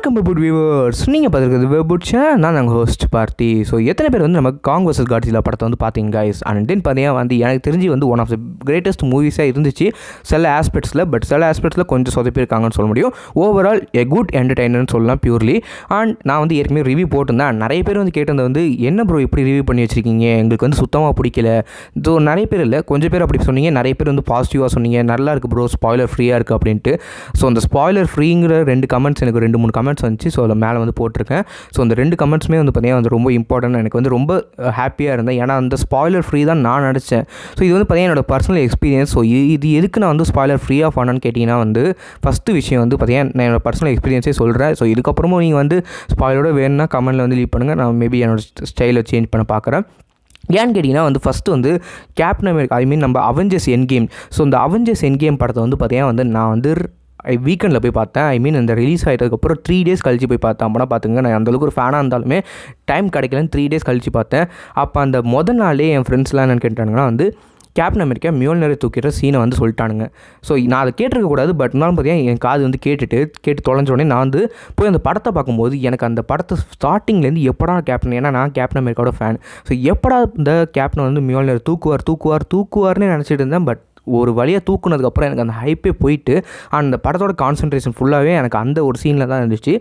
வணக்கம் put viewers நீங்கள் பார்த்துருக்குது வெபுட் நான் நாங்கள் ஹோஸ்ட் பார்ட்டி ஸோ எத்தனை பேர் வந்து நமக்கு காங் வர்சஸ் காட்சியில் படத்தை வந்து பார்த்தீங்க கைஸ் அண்ட் தென் பார்த்தீங்கன்னா வந்து எனக்கு தெரிஞ்சு வந்து ஒன் ஆஃப் த கிரேட்டஸ்ட் மூவிஸாக இருந்துச்சு சில ஆஸ்பெக்ட்ஸில் பட் சில ஆஸ்பெக்ட்ஸில் கொஞ்சம் சொதப்பியிருக்காங்கன்னு சொல்ல முடியும் ஓவரால் எ குட் என்டர்டைனர்னு சொல்லலாம் பியூர்லி அண்ட் நான் வந்து ஏற்கனவே ரிவ்யூ போட்டிருந்தேன் நிறைய பேர் வந்து கேட்டது வந்து என்ன ப்ரோ இப்படி ரிவ்யூ பண்ணி வச்சிருக்கீங்க எங்களுக்கு வந்து சுத்தமாக பிடிக்கல ஸோ நிறைய பேர் இல்லை கொஞ்சம் பேர் அப்படி சொன்னீங்க நிறைய பேர் வந்து பாசிட்டிவாக சொன்னீங்க நல்லா இருக்குது ப்ரோ ஸ்பாய்லர் ஃப்ரீயாக இருக்குது அப்படின்ட்டு ஸோ அந்த ஸ்பாய்லர் ஃப்ரீங்கிற ரெண்டு கமெண்ட்ஸ் எனக்கு ரெண்டு மூணு கமெண்ட் கமெண்ட்ஸ் வந்துச்சு ஸோ அதில் மேலே வந்து போட்டிருக்கேன் ஸோ அந்த ரெண்டு கமெண்ட்ஸுமே வந்து பார்த்தீங்கன்னா வந்து ரொம்ப இம்பார்ட்டன்ட் எனக்கு வந்து ரொம்ப ஹாப்பியாக இருந்தேன் ஏன்னா அந்த ஸ்பாய்லர் ஃப்ரீ தான் நான் நடித்தேன் ஸோ இது வந்து பார்த்தீங்கன்னா என்னோட பர்சனல் எக்ஸ்பீரியன்ஸ் ஸோ இது எதுக்கு நான் வந்து ஸ்பாய்லர் ஃப்ரீயாக பண்ணான்னு கேட்டிங்கன்னா வந்து ஃபஸ்ட்டு விஷயம் வந்து பார்த்திங்கன்னா நான் என்னோடய பர்சனல் எக்ஸ்பீரியன்ஸே சொல்கிறேன் ஸோ இதுக்கப்புறமும் நீங்கள் வந்து ஸ்பாயிலோட வேணும்னா கமெண்ட்டில் வந்து லீவ் பண்ணுங்கள் நான் மேபி என்னோட ஸ்டைலை சேஞ்ச் பண்ண பார்க்குறேன் ஏன்னு கேட்டிங்கன்னா வந்து ஃபஸ்ட்டு வந்து கேப்டன் அமெரிக்கா ஐ மீன் நம்ம அவெஞ்சர்ஸ் என் கேம் ஸோ இந்த அவெஞ்சர்ஸ் என் கேம் படத்தை வந்து பார்த்தீங்கன்னா வந்து நான் வந்து வீக்கெண்டில் போய் பார்த்தேன் ஐ மீன் அந்த ரிலீஸ் ஆகிட்டதுக்கப்புறம் த்ரீ டேஸ் கழித்து போய் பார்த்தேன் அப்படின்னா பார்த்துங்க நான் அந்தளவுக்கு ஒரு ஃபேனாக இருந்தாலுமே டைம் கிடைக்கலன்னு த்ரீ டேஸ் கழித்து பார்த்தேன் அப்போ அந்த முதல் நாளே என் ஃப்ரெண்ட்ஸ்லாம் என்னென்னு கேட்டானுங்கன்னா வந்து கேப்டன் அமெரிக்கா நிறைய தூக்கிற சீனை வந்து சொல்லிட்டானுங்க ஸோ நான் அதை கூடாது பட் இருந்தாலும் பார்த்தீங்கன்னா என் காது வந்து கேட்டுட்டு கேட்டு தொலைஞ்சோடனே நான் வந்து போய் அந்த படத்தை பார்க்கும்போது எனக்கு அந்த படத்தை ஸ்டார்டிங்லேருந்து எப்படா கேப்டன் ஏன்னா நான் கேப்டன் அமெரிக்காவோட ஃபேன் ஸோ எப்படா இந்த கேப்டன் வந்து மியோல்னர் தூக்குவார் தூக்குவார் தூக்குவார்னு நினச்சிட்டு இருந்தேன் பட் ஒரு வழியாக தூக்குனதுக்கப்புறம் எனக்கு அந்த ஹைப்பே போயிட்டு அந்த படத்தோட கான்சன்ட்ரேஷன் ஃபுல்லாகவே எனக்கு அந்த ஒரு சீனில் தான் இருந்துச்சு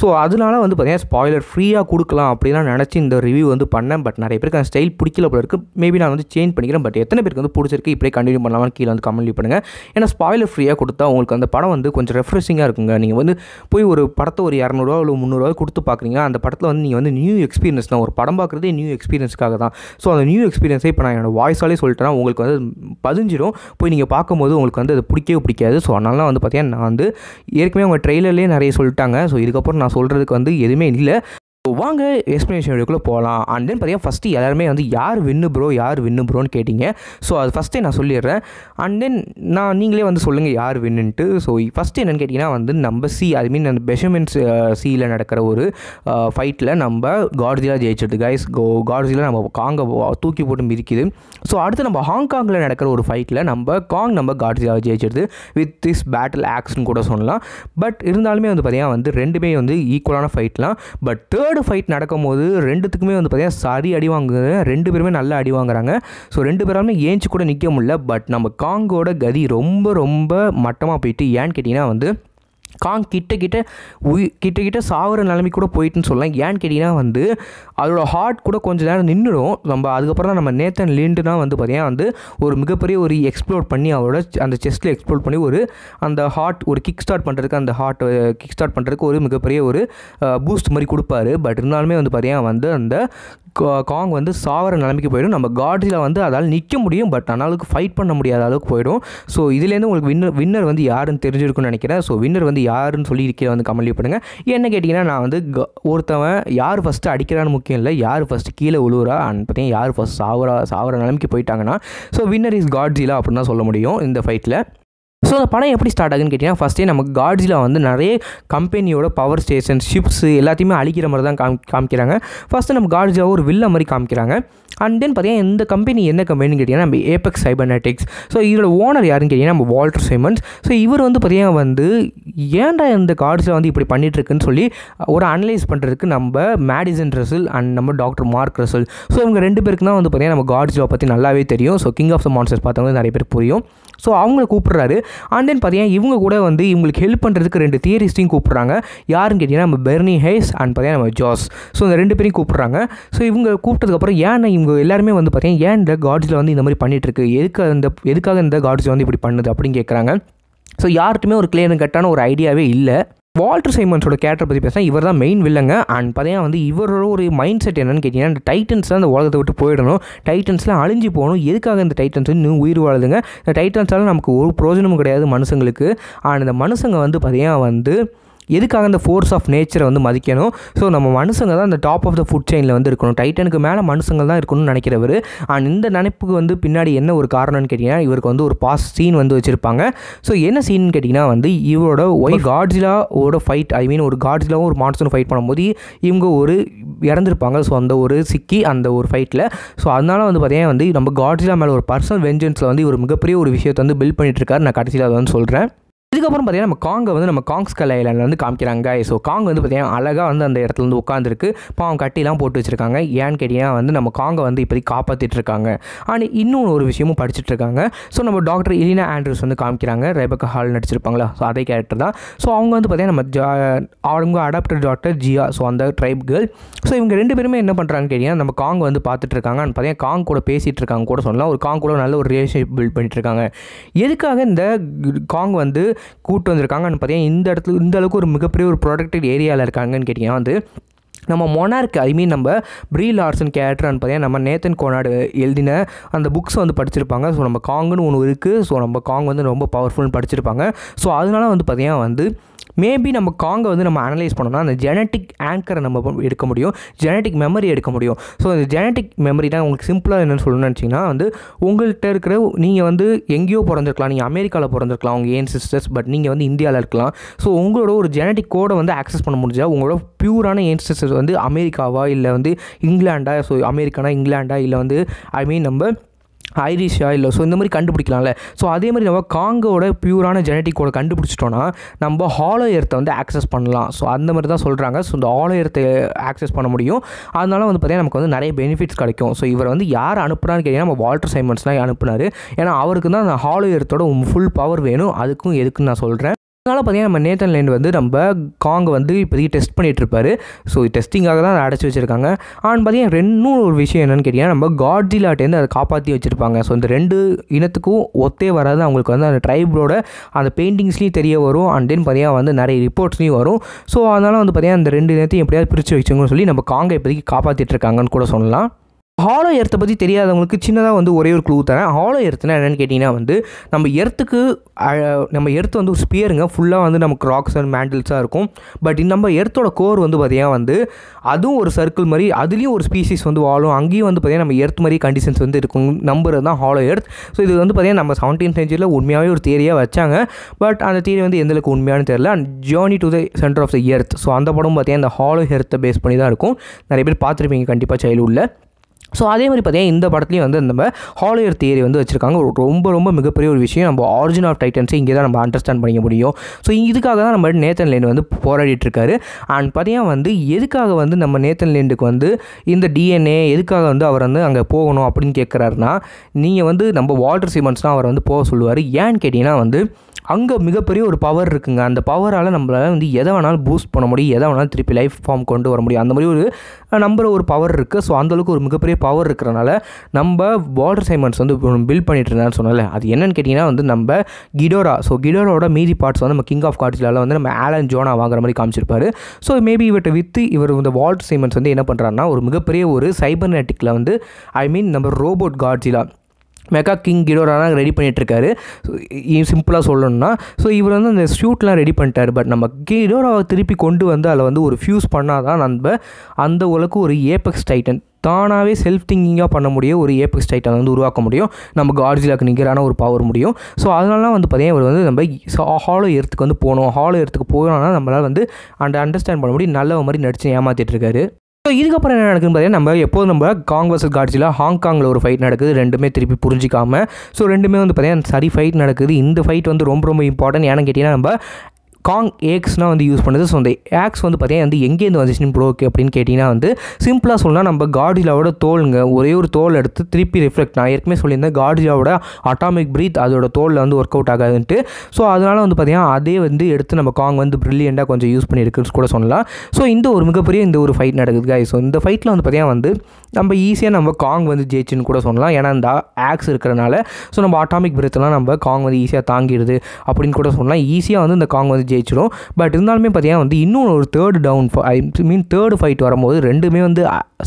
ஸோ அதனால வந்து பார்த்தீங்கன்னா ஸ்பாய்லர் ஃப்ரீயாக கொடுக்கலாம் அப்படிலாம் நினச்சி இந்த ரிவ்யூ வந்து பண்ணேன் பட் நிறைய பேருக்கு அந்த ஸ்டைல் பிடிக்கல போல இருக்குது மேபி நான் வந்து சேஞ்ச் பண்ணிக்கிறேன் பட் எத்தனை பேருக்கு வந்து பிடிச்சிருக்கு இப்படியே கண்டினியூ பண்ணலாம்னு கீழே வந்து கமெண்ட் பண்ணுங்கள் ஏன்னா ஸ்பாய்லர் ஃப்ரீயாக கொடுத்தா உங்களுக்கு அந்த படம் வந்து கொஞ்சம் ரெஃப்ரெஷிங்காக இருக்குங்க நீங்கள் வந்து போய் ஒரு படத்தை ஒரு இரநூறுவா இல்லை முந்நூறுவா கொடுத்து பார்க்குறீங்க அந்த படத்தில் வந்து நீங்கள் வந்து நியூ எக்ஸ்பீரியன்ஸ் தான் ஒரு படம் பார்க்குறதே நியூ எக்ஸ்பீரியன்ஸ்க்காக தான் ஸோ அந்த நியூ எக்ஸ்பீரியன்ஸே இப்போ நான் என்னோடய வாய்ஸாலே சொல்லிட்டேன்னா உங்களுக்கு வந்து பதிஞ்சிடும் போய் நீங்கள் பார்க்கும்போது உங்களுக்கு வந்து அது பிடிக்கவே பிடிக்காது ஸோ அதனால வந்து பார்த்தீங்கன்னா நான் வந்து ஏற்கனவே அவங்க ட்ரெயிலர்லேயே நிறைய சொல்லிட்டாங்க ஸோ இதுக்கப்புறம் நான் சொல்கிறதுக்கு வந்து எதுவுமே இல்லை வாங்க எக்ஸ்பிளேஷன் வீடியோக்குள்ள போகலாம் அண்ட் தென் பார்த்தீங்கன்னா ஃபஸ்ட்டு எல்லாருமே வந்து யார் வின்னு ப்ரோ யார் வின்னு ப்ரோன்னு கேட்டிங்க ஸோ அது ஃபஸ்ட்டே நான் சொல்லிடுறேன் அண்ட் தென் நான் நீங்களே வந்து சொல்லுங்கள் யார் வின்னுன்ட்டு ஸோ ஃபஸ்ட்டு என்னென்னு கேட்டிங்கன்னா வந்து நம்ம சி ஐ மீன் அந்த பெஷமெண்ட்ஸ் சியில் நடக்கிற ஒரு ஃபைட்டில் நம்ம காட்ஜிலா ஜெயிச்சிடுது கைஸ் கோ காட்ஜிலா நம்ம காங்கை தூக்கி போட்டு மிதிக்குது ஸோ அடுத்து நம்ம ஹாங்காங்கில் நடக்கிற ஒரு ஃபைட்டில் நம்ம காங் நம்ம காட்ஜிலாவை ஜெயிச்சிடுது வித் திஸ் பேட்டில் ஆக்ஸ்னு கூட சொல்லலாம் பட் இருந்தாலுமே வந்து பார்த்தீங்கன்னா வந்து ரெண்டுமே வந்து ஈக்குவலான ஃபைட்லாம் பட் தேர்ட் தேர்டு ஃபைட் நடக்கும்போது ரெண்டுத்துக்குமே வந்து பார்த்திங்கன்னா சரி அடி வாங்குது ரெண்டு பேருமே நல்லா அடி வாங்குறாங்க ஸோ ரெண்டு பேராலுமே ஏஞ்சி கூட நிற்க முடியல பட் நம்ம காங்கோட கதி ரொம்ப ரொம்ப மட்டமாக போயிட்டு ஏன்னு கேட்டிங்கன்னா வந்து காங் கிட்ட கிட்ட உயி கிட்ட கிட்ட சாகுற நிலைமைக்கு கூட போயிட்டுன்னு சொல்லலாம் ஏன்னு கேட்டிங்கன்னா வந்து அதோட ஹார்ட் கூட கொஞ்சம் நேரம் நின்றுடும் நம்ம அதுக்கப்புறம் தான் நம்ம நேத்தன் லீண்டு தான் வந்து பார்த்தீங்கன்னா வந்து ஒரு மிகப்பெரிய ஒரு எக்ஸ்ப்ளோர் பண்ணி அவரோட அந்த செஸ்ட்டில் எக்ஸ்ப்ளோர் பண்ணி ஒரு அந்த ஹார்ட் ஒரு கிக் ஸ்டார்ட் பண்ணுறதுக்கு அந்த ஹார்ட் கிக் ஸ்டார்ட் பண்ணுறதுக்கு ஒரு மிகப்பெரிய ஒரு பூஸ்ட் மாதிரி கொடுப்பாரு பட் இருந்தாலுமே வந்து பார்த்தீங்கன்னா வந்து அந்த காங் வந்து சாவர நிலைமைக்கு போயிடும் நம்ம காட்ஜில் வந்து அதால் நிற்க முடியும் பட் ஆனாலுக்கு ஃபைட் பண்ண முடியாத அளவுக்கு போயிடும் ஸோ இதுலேருந்து உங்களுக்கு வின்னர் வின்னர் வந்து யாருன்னு தெரிஞ்சிருக்கும்னு நினைக்கிறேன் ஸோ வின்னர் வந்து யாருன்னு சொல்லி இருக்கிற வந்து கமெண்ட் பண்ணுங்கள் என்ன கேட்டிங்கன்னா நான் வந்து ஒருத்தவன் யார் ஃபஸ்ட்டு அடிக்கிறான்னு முக்கியம் இல்லை யார் ஃபஸ்ட்டு கீழே உழுவுறா அண்ட் பார்த்தீங்கன்னா யார் ஃபஸ்ட் சாவரா சாவர நிலைமைக்கு போயிட்டாங்கன்னா ஸோ வின்னர் இஸ் காட்ஸிலா அப்படின்னு தான் சொல்ல முடியும் இந்த ஃபைட்டில் ஸோ அந்த படம் எப்படி ஸ்டார்ட் ஆகுதுன்னு கேட்டிங்கன்னா ஃபஸ்ட்டே நம்ம காட்ஜில் வந்து நிறைய கம்பெனியோட பவர் ஸ்டேஷன் ஷிப்ஸ் எல்லாத்தையுமே அழிக்கிற மாதிரி தான் காம் காமிக்கிறாங்க ஃபஸ்ட்டு நம்ம காட்ஜாவை ஒரு வில்ல மாதிரி காமிக்கிறாங்க அண்ட் தென் பார்த்தீங்கன்னா இந்த கம்பெனி என்ன கம்பெனின்னு கேட்டிங்கன்னா நம்ம ஏபெக்ஸ் சைபர்நெட்டிக்ஸ் ஸோ இதோட ஓனர் யாருன்னு கேட்டிங்கன்னா நம்ம வால்டர் சைமன்ஸ் ஸோ இவர் வந்து பார்த்தீங்கன்னா வந்து ஏன்டா இந்த கார்ட்ஸில் வந்து இப்படி பண்ணிகிட்ருக்குன்னு சொல்லி ஒரு அனலைஸ் பண்ணுறதுக்கு நம்ம மேடிசன் ரசல் அண்ட் நம்ம டாக்டர் மார்க் ரசல் ஸோ இவங்க ரெண்டு பேருக்கு தான் வந்து பார்த்தீங்கன்னா நம்ம காட்ஸ்லா பற்றி நல்லாவே தெரியும் so King of the Monsters பார்த்தவங்க நிறைய பேர் புரியும் ஸோ அவங்கள கூப்பிட்றாரு அண்ட் தென் பார்த்தீங்கன்னா இவங்க கூட வந்து இவங்களுக்கு ஹெல்ப் பண்ணுறதுக்கு ரெண்டு தியரிஸ்டையும் கூப்பிட்றாங்க யாருன்னு கேட்டிங்கன்னா நம்ம பெர்னி ஹேஸ் அண்ட் பார்த்தீங்கன்னா நம்ம ஜாஸ் ஸோ இந்த ரெண்டு பேரையும் கூப்பிட்றாங்க ஸோ இவங்க கூப்பிட்டதுக்கப்புறம் ஏன்னா இவங்க இவங்க எல்லாருமே வந்து பார்த்தீங்கன்னா ஏன் இந்த காட்ஸில் வந்து இந்த மாதிரி பண்ணிகிட்ருக்கு எதுக்கு இந்த எதுக்காக இந்த காட்ஸ் வந்து இப்படி பண்ணுது அப்படின்னு கேட்குறாங்க ஸோ யார்கிட்டுமே ஒரு கிளியர் கட்டான ஒரு ஐடியாவே இல்லை வால்டர் சைமன்ஸோட கேரக்டர் பற்றி பேசினா இவர் தான் மெயின் வில்லங்க அண்ட் பார்த்தீங்கன்னா வந்து இவரோட ஒரு மைண்ட் செட் என்னன்னு கேட்டிங்கன்னா இந்த டைட்டன்ஸ் தான் அந்த உலகத்தை விட்டு போயிடணும் டைட்டன்ஸ்லாம் அழிஞ்சு போகணும் எதுக்காக இந்த டைட்டன்ஸ் இன்னும் உயிர் வாழுதுங்க இந்த டைட்டன்ஸால் நமக்கு ஒரு பிரோஜனமும் கிடையாது மனுஷங்களுக்கு அண்ட் இந்த மனுஷங்க வந்து பார்த்தீங்கன்னா வந்து எதுக்காக அந்த ஃபோர்ஸ் ஆஃப் நேச்சரை வந்து மதிக்கணும் ஸோ நம்ம மனுஷங்க தான் அந்த டாப் ஆஃப் த ஃபுட் செயினில் வந்து இருக்கணும் டைட்டனுக்கு மேலே மனுஷங்க தான் இருக்கணும்னு நினைக்கிறவர் அண்ட் இந்த நினைப்புக்கு வந்து பின்னாடி என்ன ஒரு காரணம்னு கேட்டிங்கன்னா இவருக்கு வந்து ஒரு பாஸ் சீன் வந்து வச்சுருப்பாங்க ஸோ என்ன சீன் கேட்டிங்கன்னா வந்து இவரோட ஒய் காட்ஜிலாவோட ஃபைட் ஐ மீன் ஒரு காட்ஜிலாவும் ஒரு மான்சூன் ஃபைட் பண்ணும்போது இவங்க ஒரு இறந்துருப்பாங்க ஸோ அந்த ஒரு சிக்கி அந்த ஒரு ஃபைட்டில் ஸோ அதனால் வந்து பார்த்தீங்கன்னா வந்து நம்ம காட்ஜிலா மேலே ஒரு பர்சனல் வெஞ்சன்ஸில் வந்து இவர் மிகப்பெரிய ஒரு விஷயத்தை வந்து பில்ட் பண்ணிகிட்ருக்காரு நான் கடைசியில் அதை வந்து சொல்கிறேன் இதுக்கப்புறம் பார்த்தீங்கன்னா நம்ம காங்கை வந்து நம்ம காங்ஸ் கலையில வந்து காமிக்கிறாங்க ஸோ காங் வந்து பார்த்தீங்கன்னா அழகாக வந்து அந்த இடத்துல வந்து உட்காந்துருக்கு பாவம் கட்டிலாம் போட்டு வச்சிருக்காங்க ஏன்னு கேட்டீங்கன்னா வந்து நம்ம காங்கை வந்து இப்போதைக்கு காப்பாற்றிட்டு இருக்காங்க ஆனால் இன்னொன்று ஒரு விஷயமும் படிச்சுட்டு இருக்காங்க ஸோ நம்ம டாக்டர் இலினா ஆண்ட்ரூஸ் வந்து காமிக்கிறாங்க ரேபக்க ஹால் நடிச்சிருப்பாங்களா ஸோ அதே கேரக்டர் தான் ஸோ அவங்க வந்து பார்த்தீங்கன்னா நம்ம ஜா அவங்க அடாப்டர் டாக்டர் ஜியா ஸோ அந்த ட்ரைப் கேர்ள் ஸோ இவங்க ரெண்டு பேருமே என்ன பண்ணுறாங்கன்னு கேட்டிங்கன்னா நம்ம காங் வந்து பார்த்துட்டு இருக்காங்க அண்ட் பார்த்தீங்கன்னா காங் கூட பேசிகிட்டு இருக்காங்க கூட சொல்லலாம் ஒரு காங் கூட நல்ல ஒரு ரிலேஷன்ஷிப் பில்ட் பண்ணிட்டு இருக்காங்க எதுக்காக இந்த காங் வந்து கூட்டு வந்திருக்காங்க பார்த்தீங்கன்னா இந்த இடத்துல இந்த அளவுக்கு ஒரு மிகப்பெரிய ஒரு ப்ரொடக்டட் ஏரியாவில் இருக்காங்கன்னு கேட்டிங்கன்னா வந்து நம்ம மொனார்க் ஐ மீன் நம்ம ப்ரீ லார்சன் கேரக்டர்னு பார்த்தீங்கன்னா நம்ம நேத்தன் கோனாடு எழுதின அந்த புக்ஸ் வந்து படிச்சிருப்பாங்க ஸோ நம்ம காங்குன்னு ஒன்று இருக்குது ஸோ நம்ம காங் வந்து ரொம்ப பவர்ஃபுல்னு படிச்சிருப்பாங்க ஸோ அதனால வந்து பார்த்திங்கன்னா வந்து மேபி நம்ம காங்கை வந்து நம்ம அனலைஸ் பண்ணோம்னா அந்த ஜெனட்டிக் ஆங்கரை நம்ம எடுக்க முடியும் ஜெனட்டிக் மெமரி எடுக்க முடியும் ஸோ அந்த ஜெனட்டிக் மெமரி தான் உங்களுக்கு சிம்பிளாக என்னென்னு சொல்லணும்னு நினச்சிங்கன்னா வந்து உங்கள்கிட்ட இருக்கிற நீங்கள் வந்து எங்கேயோ பிறந்திருக்கலாம் நீங்கள் அமெரிக்காவில் பிறந்திருக்கலாம் உங்கள் ஏன் சிஸ்டர்ஸ் பட் நீங்கள் வந்து இந்தியாவில் இருக்கலாம் ஸோ உங்களோட ஒரு ஜெனட்டிக் கோடை வந்து ஆக்சஸ் பண்ண முடிஞ்சால் உங்களோட ப்யூரான ஏன் சிஸ்டர்ஸ் வந்து அமெரிக்காவா இல்லை வந்து இங்கிலாண்டா ஸோ அமெரிக்கானா இங்கிலாண்டா இல்லை வந்து ஐ மீன் நம்ம ஐரிஷா இல்லை ஸோ இந்த மாதிரி கண்டுபிடிக்கலாம்ல ஸோ அதே மாதிரி நம்ம காங்கோட பியூரான ஜெனட்டிக் கோடை கண்டுபிடிச்சிட்டோன்னா நம்ம ஹாலோ எர்த்தை வந்து ஆக்சஸ் பண்ணலாம் ஸோ அந்த மாதிரி தான் சொல்கிறாங்க ஸோ இந்த ஹாலோ எர்த்தை ஆக்சஸ் பண்ண முடியும் அதனால வந்து பார்த்திங்கன்னா நமக்கு வந்து நிறைய பெனிஃபிட்ஸ் கிடைக்கும் ஸோ இவர் வந்து யார் அனுப்புனான்னு கேட்டிங்கன்னா நம்ம வால்டர் சைமன்ஸ் தான் அனுப்புனார் ஏன்னா அவருக்கு தான் அந்த ஹாலோ எர்த்தோட ஃபுல் பவர் வேணும் அதுக்கும் எதுக்குன்னு நான் சொல்கிறேன் அதனால் பார்த்தீங்கன்னா நம்ம நேத்தன் லேண்ட் வந்து நம்ம காங்கை வந்து இப்போதைக்கு டெஸ்ட் பண்ணிகிட்ருப்பாரு ஸோ டெஸ்டிங்காக தான் அடைச்சி வச்சுருக்காங்க ஆனால் பார்த்தீங்கன்னா ரெண்டும் ஒரு விஷயம் என்னென்னு கேட்டிங்கன்னா நம்ம காட்ஜிலாட்டேருந்து அதை காப்பாற்றி வச்சுருப்பாங்க ஸோ இந்த ரெண்டு இனத்துக்கும் ஒத்தே வராது அவங்களுக்கு வந்து அந்த ட்ரைபோட அந்த பெயிண்டிங்ஸ்லேயும் தெரிய வரும் அண்ட் தென் பார்த்தீங்கன்னா வந்து நிறைய ரிப்போர்ட்ஸ்லையும் வரும் ஸோ அதனால் வந்து பார்த்தீங்கன்னா அந்த ரெண்டு இனத்தையும் எப்படியாவது பிரித்து வச்சுங்கன்னு சொல்லி நம்ம காங்கை இப்போதைக்கு இருக்காங்கன்னு கூட சொல்லலாம் ஹாலோ எர்த்தை பற்றி தெரியாதவங்களுக்கு சின்னதாக வந்து ஒரே ஒரு க்ளூ தரேன் ஹாலோ எர்த்துனா என்னென்னு கேட்டிங்கன்னா வந்து நம்ம எர்த்துக்கு நம்ம எர்த்து வந்து ஒரு ஸ்பியருங்க ஃபுல்லாக வந்து நமக்கு ராக்ஸ் அண்ட் மேண்டில்ஸாக இருக்கும் பட் நம்ம எர்த்தோட கோர் வந்து பார்த்திங்கன்னா வந்து அதுவும் ஒரு சர்க்கிள் மாதிரி அதுலேயும் ஒரு ஸ்பீசிஸ் வந்து வாழும் அங்கேயும் வந்து பார்த்திங்கன்னா நம்ம எர்த் மாதிரி கண்டிஷன்ஸ் வந்து இருக்கும் நம்பர் தான் ஹாலோ எர்த் ஸோ இது வந்து பார்த்திங்கன்னா நம்ம செவன்டீன் சென்ச்சரியில் உண்மையாகவே ஒரு தேரியாக வச்சாங்க பட் அந்த தேரி வந்து எந்தளவுக்கு உண்மையானு தெரில and Journey to the Centre of the Earth so அந்த படம் பார்த்திங்கன்னா இந்த ஹாலோ எர்த்தை பேஸ் பண்ணி தான் இருக்கும் நிறைய பேர் பார்த்துருப்பீங்க கண்டிப்பாக சைல்டுஹுட்டில் ஸோ அதே மாதிரி பார்த்தீங்கன்னா இந்த படத்துலையும் வந்து நம்ம ஹாலியர் தியரி வந்து வச்சுருக்காங்க ரொம்ப ரொம்ப மிகப்பெரிய ஒரு விஷயம் நம்ம ஆரிஜின் ஆஃப் டைட்டன்ஸை இங்கே தான் நம்ம அண்டர்ஸ்டாண்ட் பண்ணிக்க முடியும் ஸோ இதுக்காக தான் நம்ம நேத்தன் லேண்ட் வந்து இருக்காரு அண்ட் பார்த்தீங்கன்னா வந்து எதுக்காக வந்து நம்ம நேத்தன் லேண்டுக்கு வந்து இந்த டிஎன்ஏ எதுக்காக வந்து அவர் வந்து அங்கே போகணும் அப்படின்னு கேட்குறாருனா நீங்கள் வந்து நம்ம வால்டர் சிமன்ஸ்னால் அவர் வந்து போக சொல்லுவார் ஏன்னு கேட்டிங்கன்னா வந்து அங்கே மிகப்பெரிய ஒரு பவர் இருக்குங்க அந்த பவரால் நம்மளால் வந்து எதை வேணாலும் பூஸ்ட் பண்ண முடியும் எதை வேணாலும் திருப்பி லைஃப் ஃபார்ம் கொண்டு வர முடியும் அந்த மாதிரி ஒரு நம்பர் ஒரு பவர் இருக்குது ஸோ அந்தளவுக்கு ஒரு மிகப்பெரிய பவர் இருக்கிறனால நம்ம வாட்டர் சைமண்ட்ஸ் வந்து பில்ட் பண்ணிட்டு இருந்தான்னு சொன்னல அது என்னன்னு கேட்டிங்கன்னா வந்து நம்ம கிடோரா ஸோ கிடோரோட மீதி பார்ட்ஸ் வந்து நம்ம கிங் ஆஃப் கார்ட்ஸ்லாம் வந்து நம்ம ஆலன் ஜோனா வாங்குற மாதிரி காமிச்சிருப்பார் ஸோ மேபி இவர்கிட்ட விற்று இவர் இந்த வால்ட் சைமன்ஸ் வந்து என்ன பண்ணுறாருன்னா ஒரு மிகப்பெரிய ஒரு சைபர்நெட்டிக்கில் வந்து ஐ மீன் நம்ம ரோபோட் காட்ஜிலா மெகா கிங் கிடோரானா ரெடி பண்ணிகிட்ருக்காரு சிம்பிளாக சொல்லணும்னா ஸோ இவர் வந்து அந்த ஷூட்லாம் ரெடி பண்ணிட்டார் பட் நம்ம கிடோராவை திருப்பி கொண்டு வந்து அதில் வந்து ஒரு ஃபியூஸ் பண்ணால் தான் நம்ம அந்த உலக்கு ஒரு ஏபெக்ஸ் டைட்டன் தானாகவே செல்ஃப் திங்கிங்காக பண்ண முடியும் ஒரு ஏபெக்ஸ் டைட்டன் வந்து உருவாக்க முடியும் நம்ம கார்ஜிலாக்கு நிகரான ஒரு பவர் முடியும் ஸோ அதனால வந்து பார்த்தீங்கன்னா இவர் வந்து நம்ம ஹாலோ எர்த்துக்கு வந்து போகணும் ஹாலோ எர்த்துக்கு போகணும்னா நம்மளால் வந்து அந்த அண்டர்ஸ்டாண்ட் பண்ண முடியும் நல்ல மாதிரி நடித்து ஏமாற்றிட்டுருக்காரு ஸோ இதுக்கப்புறம் என்ன நடக்குதுன்னு பார்த்தீங்கன்னா நம்ம எப்போது நம்ம காங்கிரஸ் காட்சியில் ஹாங்காங்கில் ஒரு ஃபைட் நடக்குது ரெண்டுமே திருப்பி புரிஞ்சிக்காமல் ஸோ ரெண்டுமே வந்து பார்த்தீங்கன்னா சரி ஃபைட் நடக்குது இந்த ஃபைட் வந்து ரொம்ப ரொம்ப இம்பார்ட்டன்ட் ஏன்னு கேட்டிங்கன்னா நம்ம காங் ஏக்ஸ்னால் வந்து யூஸ் பண்ணுது ஸோ அந்த ஏக்ஸ் வந்து பார்த்தீங்கன்னா வந்து எங்கேருந்து வந்துச்சுன்னு ப்ரோக்கு அப்படின்னு கேட்டிங்கன்னா வந்து சிம்பிளாக சொன்னால் நம்ம காடிலாவோட தோலுங்க ஒரே ஒரு தோல் எடுத்து திருப்பி ரிஃப்ளெக்ட் நான் ஏற்கனவே சொல்லியிருந்தேன் காடிலாவோட அட்டாமிக் பிரீத் அதோட தோலில் வந்து ஒர்க் அவுட் ஆகாதுன்ட்டு ஸோ அதனால் வந்து பார்த்தீங்கன்னா அதே வந்து எடுத்து நம்ம காங் வந்து ப்ரில்லியண்டாக கொஞ்சம் யூஸ் பண்ணியிருக்குன்னு கூட சொல்லலாம் ஸோ இந்த ஒரு மிகப்பெரிய இந்த ஒரு ஃபைட் நடக்குது ஸோ இந்த ஃபைட்டில் வந்து பார்த்தீங்கன்னா வந்து நம்ம ஈஸியாக நம்ம காங் வந்து ஜெயிச்சுன்னு கூட சொல்லலாம் ஏன்னா இந்த ஆக்ஸ் இருக்கிறனால ஸோ நம்ம அட்டாமிக் பிரீத்லாம் நம்ம காங் வந்து ஈஸியாக தாங்கிடுது அப்படின்னு கூட சொல்லலாம் ஈஸியாக வந்து இந்த காங் வந்து ஜெயி ஜெயிச்சிடும் பட் இருந்தாலுமே பார்த்தீங்கன்னா வந்து இன்னும் ஒரு third down I mean third fight வரும்போது ரெண்டுமே வந்து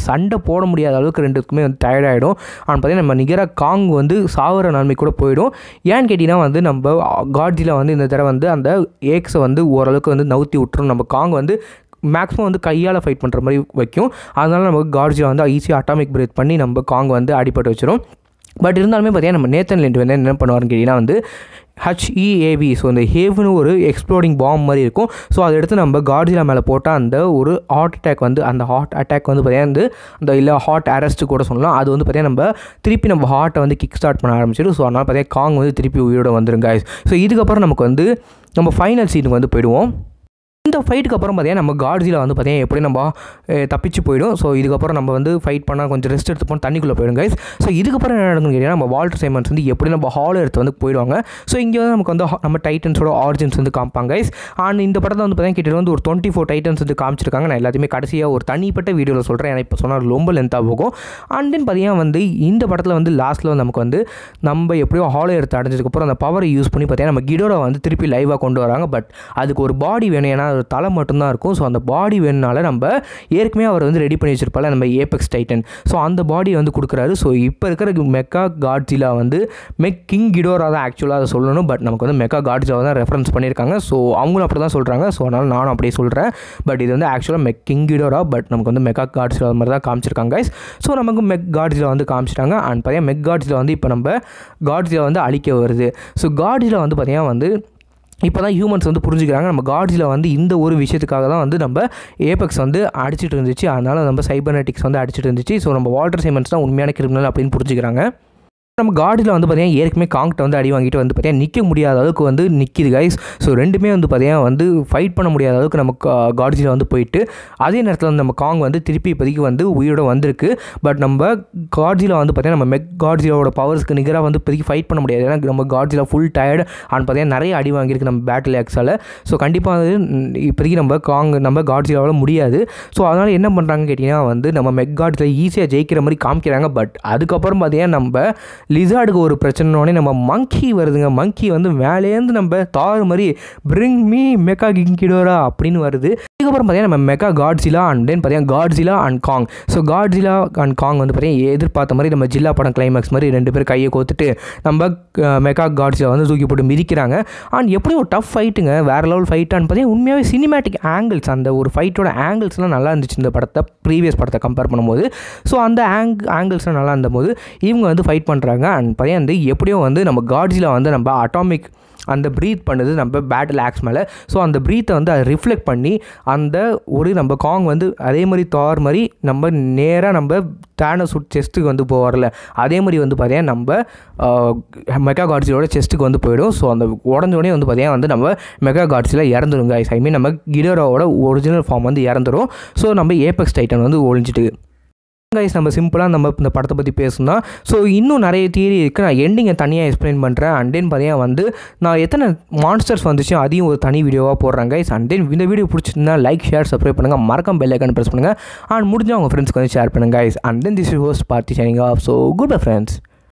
சண்டை போட முடியாத அளவுக்கு ரெண்டுக்குமே வந்து டயர்டாகிடும் ஆனால் பார்த்தீங்கன்னா நம்ம நிகராக காங் வந்து சாகுற நன்மை கூட போயிடும் ஏன்னு கேட்டிங்கன்னா வந்து நம்ம காட்ஜியில் வந்து இந்த தடவை வந்து அந்த ஏக்ஸை வந்து ஓரளவுக்கு வந்து நவுத்தி விட்டுரும் நம்ம காங் வந்து மேக்ஸிமம் வந்து கையால் ஃபைட் பண்ணுற மாதிரி வைக்கும் அதனால் நமக்கு கார்ஜியை வந்து ஈஸியாக அட்டாமிக் பிரேத் பண்ணி நம்ம காங் வந்து அடிபட்டு வச்சிடும் பட் இருந்தாலுமே பார்த்தீங்கன்னா நம்ம நேத்தன் லெண்ட் வந்து என்ன பண்ணுவார்னு கேட்டிங்கன்னா வந்து ஹச்இஏபி ஸோ e இந்த ஹேவ்னு e ஒரு எக்ஸ்ப்ளோரிங் பாம் மாதிரி இருக்கும் ஸோ அதை எடுத்து நம்ம கார்ஜிலா மேலே போட்டால் அந்த ஒரு ஹார்ட் அட்டாக் வந்து அந்த ஹார்ட் அட்டாக் வந்து பார்த்தீங்கன்னா வந்து அந்த இல்லை ஹார்ட் அரெஸ்ட்டு கூட சொல்லலாம் அது வந்து பார்த்தீங்கன்னா நம்ம திருப்பி நம்ம ஹார்ட்டை வந்து கிக் ஸ்டார்ட் பண்ண ஆரம்பிச்சிடும் ஸோ அதனால் பார்த்தீங்கன்னா காங் வந்து திருப்பி உயிரோட வந்துருங்க ஸோ இதுக்கப்புறம் நமக்கு வந்து நம்ம ஃபைனல் சீனுக்கு வந்து போயிடுவோம் இந்த ஃபைட்டுக்கு அப்புறம் பார்த்தீங்கன்னா நம்ம காட்ஜியில் வந்து பார்த்தீங்கன்னா எப்படி நம்ம தப்பிச்சு போயிடும் ஸோ இதுக்கப்புறம் நம்ம வந்து ஃபைட் பண்ணால் கொஞ்சம் ரெஸ்ட் எடுத்துப்போம் தண்ணிக்குள்ளே போயிடும் கைஸ் ஸோ இதுக்கப்புறம் என்ன நடக்குன்னு கேட்டீங்கன்னா நம்ம வால்டர் சைமன்ஸ் வந்து எப்படி நம்ம ஹால் எடுத்து வந்து போயிடுவாங்க ஸோ இங்கே வந்து நமக்கு வந்து நம்ம டைட்டன்ஸோட ஆரிஜின்ஸ் வந்து காமிப்பாங்க கைஸ் அண்ட் இந்த படத்தை வந்து பார்த்தீங்கன்னா கிட்ட வந்து ஒரு டுவெண்ட்டி ஃபோர் டைட்டன்ஸ் வந்து காமிச்சிருக்காங்க நான் எல்லாத்தையுமே கடைசியாக ஒரு தனிப்பட்ட வீடியோவில் சொல்கிறேன் ஏன்னா இப்போ சொன்னால் ரொம்ப லென்த்தாக போகும் அண்ட் தென் பார்த்தீங்கன்னா வந்து இந்த படத்தில் வந்து லாஸ்ட்டில் வந்து நமக்கு வந்து நம்ம எப்படியோ ஹாலோ எடுத்து அடைஞ்சதுக்கப்புறம் அந்த பவரை யூஸ் பண்ணி பார்த்தீங்கன்னா நம்ம கிடோட வந்து திருப்பி லைவாக கொண்டு வராங்க பட் அதுக்கு ஒரு பாடி வேணும் ஏன்னா அவரோட தலை மட்டும்தான் இருக்கும் ஸோ அந்த பாடி வேணுனால நம்ம ஏற்கனவே அவர் வந்து ரெடி பண்ணி வச்சிருப்பால நம்ம ஏபெக்ஸ் டைட்டன் ஸோ அந்த பாடியை வந்து கொடுக்குறாரு ஸோ இப்போ இருக்கிற மெக்கா காட்ஜிலா வந்து மெக் கிங் கிடோரா தான் ஆக்சுவலாக அதை சொல்லணும் பட் நமக்கு வந்து மெக்கா காட்ஜிலா தான் ரெஃபரன்ஸ் பண்ணியிருக்காங்க ஸோ அவங்களும் அப்படி தான் சொல்கிறாங்க ஸோ அதனால் நானும் அப்படியே சொல்கிறேன் பட் இது வந்து ஆக்சுவலாக மெக் கிங் கிடோரா பட் நமக்கு வந்து மெக்கா காட்ஜிலா மாதிரி தான் காமிச்சிருக்காங்க கைஸ் ஸோ நமக்கு மெக் காட்ஜிலா வந்து காமிச்சிட்டாங்க அண்ட் பார்த்தீங்கன்னா மெக் காட்ஜில் வந்து இப்போ நம்ம காட்ஜில் வந்து அழிக்க வருது ஸோ காட்ஜில் வந்து பார்த்தீங்கன்னா வந்து இப்போ தான் ஹியூமன்ஸ் வந்து புரிஞ்சுக்கிறாங்க நம்ம காட்ஸில் வந்து இந்த ஒரு விஷயத்துக்காக தான் வந்து நம்ம ஏபெக்ஸ் வந்து அடிச்சிட்டு இருந்துச்சு அதனால் நம்ம சைபர்நெட்டிக்ஸ் வந்து அடிச்சிட்டு இருந்துச்சு ஸோ நம்ம வால்டர் சைமன்ஸ் தான் உண்மையான கிரிமினல் அப்படின்னு புரிஞ்சுக்கிறாங்க நம்ம காடில் வந்து பார்த்தீங்கன்னா ஏற்கனவே காங்கிட்ட வந்து அடி வாங்கிட்டு வந்து பார்த்தீங்கன்னா நிற்க முடியாத அளவுக்கு வந்து நிற்கிது கைஸ் ஸோ ரெண்டுமே வந்து பார்த்தீங்கன்னா வந்து ஃபைட் பண்ண முடியாத அளவுக்கு நம்ம காட்ஜியில் வந்து போயிட்டு அதே நேரத்தில் வந்து நம்ம காங் வந்து திருப்பி இப்போதைக்கு வந்து உயிரோட வந்திருக்கு பட் நம்ம காட்ஜியில் வந்து பார்த்தீங்கன்னா நம்ம மெக் காட்ஜியோட பவர்ஸ்க்கு நிகராக வந்து இப்போதைக்கு ஃபைட் பண்ண முடியாது ஏன்னா நம்ம காட்ஜியில் ஃபுல் டயர்டு அண்ட் பார்த்தீங்கன்னா நிறைய அடி வாங்கியிருக்கு நம்ம பேட்டில் எக்ஸால் ஸோ கண்டிப்பாக வந்து இப்போதைக்கு நம்ம காங் நம்ம கார்ஜிலாவில் முடியாது ஸோ அதனால் என்ன பண்ணுறாங்கன்னு கேட்டிங்கன்னா வந்து நம்ம மெக் கார்ஜிலா ஈஸியாக ஜெயிக்கிற மாதிரி காமிக்கிறாங்க பட் அதுக்கப்புறம் பார்த்தீங்கன்னா நம்ம லிசார்டுக்கு ஒரு பிரச்சனைனோடனே நம்ம மங்கி வருதுங்க மங்கி வந்து மேலேருந்து நம்ம தாறு மாதிரி பிரிங் மீ மெக்கா கிங்கிடோரா அப்படின்னு வருது அதுக்கப்புறம் பார்த்தீங்கன்னா நம்ம மெக்கா காட்ஸிலா அண்ட் தென் பார்த்தீங்கன்னா Godzilla and Kong so Godzilla and Kong வந்து பார்த்தீங்கன்னா எதிர்பார்த்த மாதிரி நம்ம ஜில்லா படம் கிளைமேக்ஸ் மாதிரி ரெண்டு பேர் கையை கோத்துட்டு நம்ம மெக்கா காட்ஸிலா வந்து தூக்கி போட்டு மிதிக்கிறாங்க அண்ட் எப்படியும் ஒரு டஃப் ஃபைட்டுங்க வேறு லெவல் ஃபைட்டான்னு பார்த்தீங்கன்னா உண்மையாகவே சினிமேட்டிக் ஆங்கிள்ஸ் அந்த ஒரு ஃபைட்டோட ஆங்கிள்ஸ்லாம் நல்லா இருந்துச்சு இந்த படத்தை ப்ரீவியஸ் படத்தை கம்பேர் பண்ணும்போது ஸோ அந்த ஆங் ஆங்கிள்ஸ்லாம் நல்லா இருந்தபோது இவங்க வந்து ஃபைட் பண்ணுறாங்க பாருங்கள் அண்ட் பார்த்தீங்கன்னா வந்து எப்படியும் வந்து நம்ம காட்ஜில் வந்து நம்ம அட்டாமிக் அந்த ப்ரீத் பண்ணுது நம்ம பேட்டில் ஆக்ஸ் மேலே ஸோ அந்த ப்ரீத்தை வந்து அதை ரிஃப்ளெக்ட் பண்ணி அந்த ஒரு நம்ம காங் வந்து அதே மாதிரி தார் மாதிரி நம்ம நேராக நம்ம தேன சுட் செஸ்ட்டுக்கு வந்து போகிறல அதே மாதிரி வந்து பார்த்தீங்கன்னா நம்ம மெகா காட்ஸியோட செஸ்ட்டுக்கு வந்து போயிடும் ஸோ அந்த உடஞ்சோடனே வந்து பார்த்தீங்கன்னா வந்து நம்ம மெகா இறந்துருங்க ஐஸ் ஐ மீன் நம்ம கிடரோட ஒரிஜினல் ஃபார்ம் வந்து இறந்துடும் ஸோ நம்ம ஏபெக்ஸ் டைட்டன் வந்து ஒழிஞ்சிட்டு கைஸ் நம்ம சிம்பிளாக நம்ம இந்த படத்தை பற்றி பேசணும்னா ஸோ இன்னும் நிறைய தியரி இருக்குது நான் எண்டிங்கை தனியாக எக்ஸ்பிளைன் பண்ணுறேன் அண்ட் தென் பார்த்தீங்கன்னா வந்து நான் எத்தனை மான்ஸ்டர்ஸ் வந்துச்சு அதையும் ஒரு தனி வீடியோவாக போடுறேன் கைஸ் அண்ட் தென் இந்த வீடியோ பிடிச்சிருந்தா லைக் ஷேர் சப்ஸ்கிரைப் பண்ணுங்கள் மறக்காம பெல் ஐக்கான் ப்ரெஸ் பண்ணுங்கள் அண்ட் முடிஞ்சால் உங்கள் ஃப்ரெண்ட்ஸ்க்கு வந்து ஷேர் பண்ணுங்கள் guys and then this is host Parthi signing off so goodbye friends